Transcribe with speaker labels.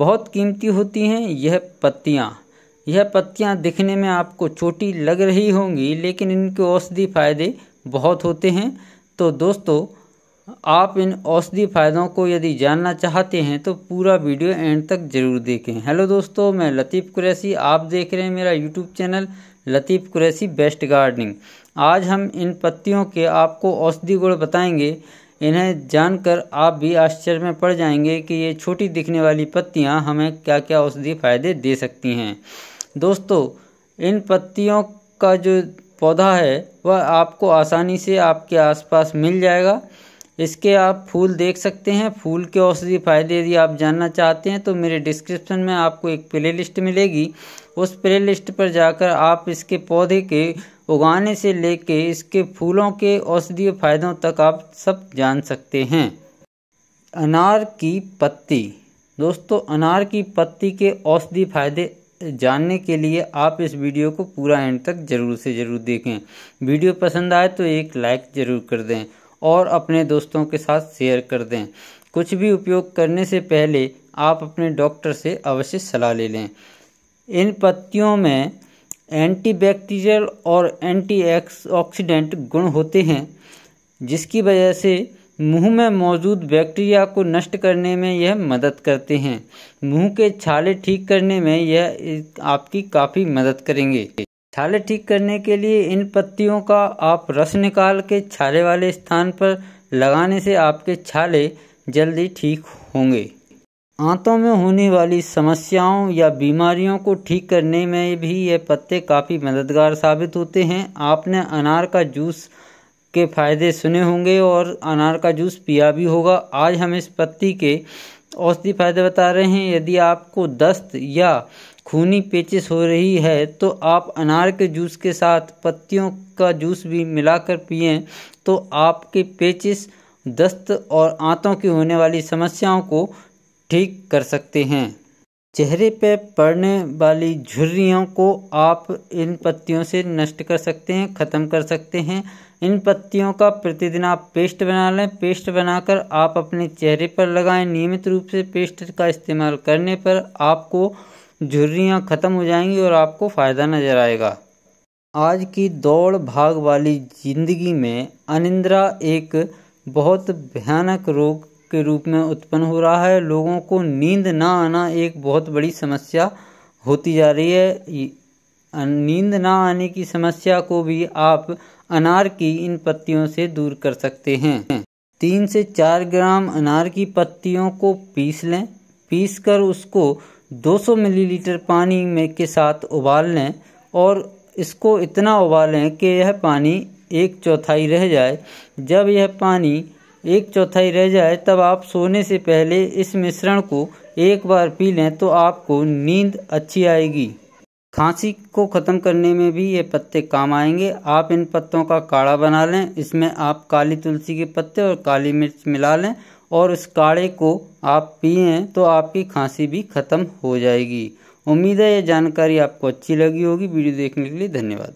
Speaker 1: बहुत कीमती होती हैं यह पत्तियाँ यह पत्तियाँ दिखने में आपको छोटी लग रही होंगी लेकिन इनके औषधि फायदे बहुत होते हैं तो दोस्तों आप इन औषधि फायदों को यदि जानना चाहते हैं तो पूरा वीडियो एंड तक ज़रूर देखें हेलो दोस्तों मैं लतीफ़ कुरैसी आप देख रहे हैं मेरा YouTube channel Latif Qureshi best gardening आज हम इन पत्तियों के आपको औषधि गुण बताएंगे इन्हें जानकर आप भी आश्चर्य में पड़ जाएंगे कि ये छोटी दिखने वाली पत्तियाँ हमें क्या क्या औषधि फायदे दे सकती हैं दोस्तों इन पत्तियों का जो पौधा है वह आपको आसानी से आपके आसपास मिल जाएगा इसके आप फूल देख सकते हैं फूल के औषधि फ़ायदे यदि आप जानना चाहते हैं तो मेरे डिस्क्रिप्शन में आपको एक प्ले लिस्ट मिलेगी उस प्ले लिस्ट पर जाकर आप इसके पौधे के उगाने से लेके इसके फूलों के औषधीय फायदों तक आप सब जान सकते हैं अनार की पत्ती दोस्तों अनार की पत्ती के औषधीय फायदे जानने के लिए आप इस वीडियो को पूरा एंड तक ज़रूर से ज़रूर देखें वीडियो पसंद आए तो एक लाइक ज़रूर कर दें और अपने दोस्तों के साथ शेयर कर दें कुछ भी उपयोग करने से पहले आप अपने डॉक्टर से अवश्य सलाह ले लें इन पत्तियों में एंटी बैक्टीरियल और एंटी ऑक्सीडेंट गुण होते हैं जिसकी वजह से मुंह में मौजूद बैक्टीरिया को नष्ट करने में यह मदद करते हैं मुंह के छाले ठीक करने में यह आपकी काफ़ी मदद करेंगे छाले ठीक करने के लिए इन पत्तियों का आप रस निकाल के छाले वाले स्थान पर लगाने से आपके छाले जल्दी ठीक होंगे आंतों में होने वाली समस्याओं या बीमारियों को ठीक करने में भी ये पत्ते काफ़ी मददगार साबित होते हैं आपने अनार का जूस के फायदे सुने होंगे और अनार का जूस पिया भी होगा आज हम इस पत्ती के औषधि फायदे बता रहे हैं यदि आपको दस्त या खूनी पेचिस हो रही है तो आप अनार के जूस के साथ पत्तियों का जूस भी मिलाकर पिए तो आपके पेचिस दस्त और आंतों की होने वाली समस्याओं को ठीक कर सकते हैं चेहरे पर पड़ने वाली झुर्रियों को आप इन पत्तियों से नष्ट कर सकते हैं ख़त्म कर सकते हैं इन पत्तियों का प्रतिदिन आप पेस्ट बना लें पेस्ट बनाकर आप अपने चेहरे पर लगाएं नियमित रूप से पेस्ट का इस्तेमाल करने पर आपको झुर्रियाँ ख़त्म हो जाएंगी और आपको फ़ायदा नज़र आएगा आज की दौड़ भाग वाली ज़िंदगी में अनिंद्रा एक बहुत भयानक रोग के रूप में उत्पन्न हो रहा है लोगों को नींद ना आना एक बहुत बड़ी समस्या होती जा रही है नींद ना आने की समस्या को भी आप अनार की इन पत्तियों से दूर कर सकते हैं तीन से चार ग्राम अनार की पत्तियों को पीस लें पीस कर उसको 200 मिलीलीटर पानी में के साथ उबाल लें और इसको इतना उबालें कि यह पानी एक चौथाई रह जाए जब यह पानी एक चौथाई रह जाए तब आप सोने से पहले इस मिश्रण को एक बार पी लें तो आपको नींद अच्छी आएगी खांसी को ख़त्म करने में भी ये पत्ते काम आएंगे आप इन पत्तों का काढ़ा बना लें इसमें आप काली तुलसी के पत्ते और काली मिर्च मिला लें और उस काढ़े को आप पिए तो आपकी खांसी भी ख़त्म हो जाएगी उम्मीद है ये जानकारी आपको अच्छी लगी होगी वीडियो देखने के लिए धन्यवाद